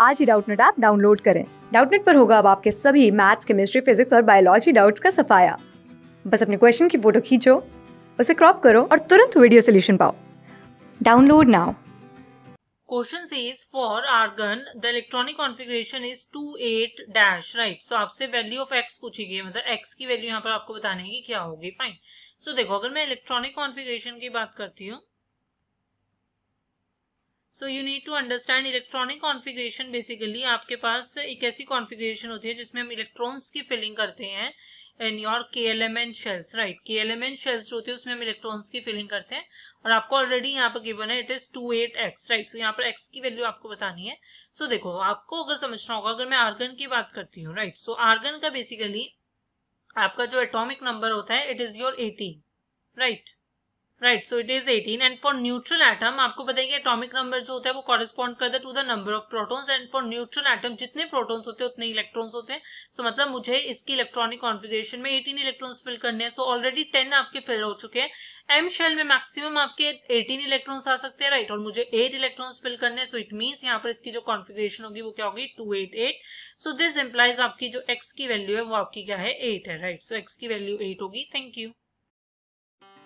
आज ही Doubtnut app download करें डाउटनेट पर होगा अब आपके सभी मैथ्स केमिस्ट्री फिजिक्स और बायोलॉजी डाउट्स का सफाया बस अपने क्वेश्चन की फोटो खींचो उसे क्रॉप करो और तुरंत वीडियो सोल्यूशन पाओ download now question is for argon the electronic configuration is two eight dash right so आपसे वैल्यू ऑफ एक्स पूछी गई है मतलब एक्स की वैल्यू यहाँ पर आपको बताने की क्या होगी फाइन सो so, देखो अगर मैं इलेक्ट्रॉनिक कॉन्फ़िगरेशन की बात करती हूँ so you need to understand electronic configuration basically आपके पास एक ऐसी कॉन्फ़िगरेशन होती है जिसमें हम इलेक्ट्रॉन्स की फिलिंग करते हैं in your K L M N shells right K L M N shells होते हैं उसमें हम इलेक्ट्रॉन्स की फिलिंग करते हैं और आपको ऑलरेडी यहाँ पर गिवन है it is two eight X right so यहाँ पर एक्स की वैल्यू आपको बतानी है सो so, देखो आपको अगर समझना होगा अगर मैं आर्गन की बात करती हूँ राइट सो आर्गन का बेसिकली आपका जो एटॉमिक नंबर होता है it is your eighteen right right so it is eighteen and for neutral atom आपको पता है कि एटॉमिक नंबर जो होता है वो कॉरेस्पॉन्ड करता है to the number of protons and for neutral atom जितने प्रोटॉन्स होते हैं उतने इलेक्ट्रॉन्स होते हैं सो so, मतलब मुझे इसकी इलेक्ट्रॉनिक कॉन्फिग्रेशन में एटीन इलेक्ट्रॉन्स फिल करने हैं सो ऑलरेडी टेन आपके फिल हो चुके हैं एम शेल में मैक्सिमम आपके एटीन इलेक्ट्रॉन्स आ सकते हैं राइट right? और मुझे एट इलेक्ट्रॉन्स फिल करने हैं सो इट मीन्स यहाँ पर इसकी जो कॉन्फिग्रेशन होगी वो क्या होगी two eight eight so this implies आपकी जो एक्स की वैल्यू है वो आपकी क्या है एट है राइट सो एक्स की वैल्यू एट होगी थैंक यू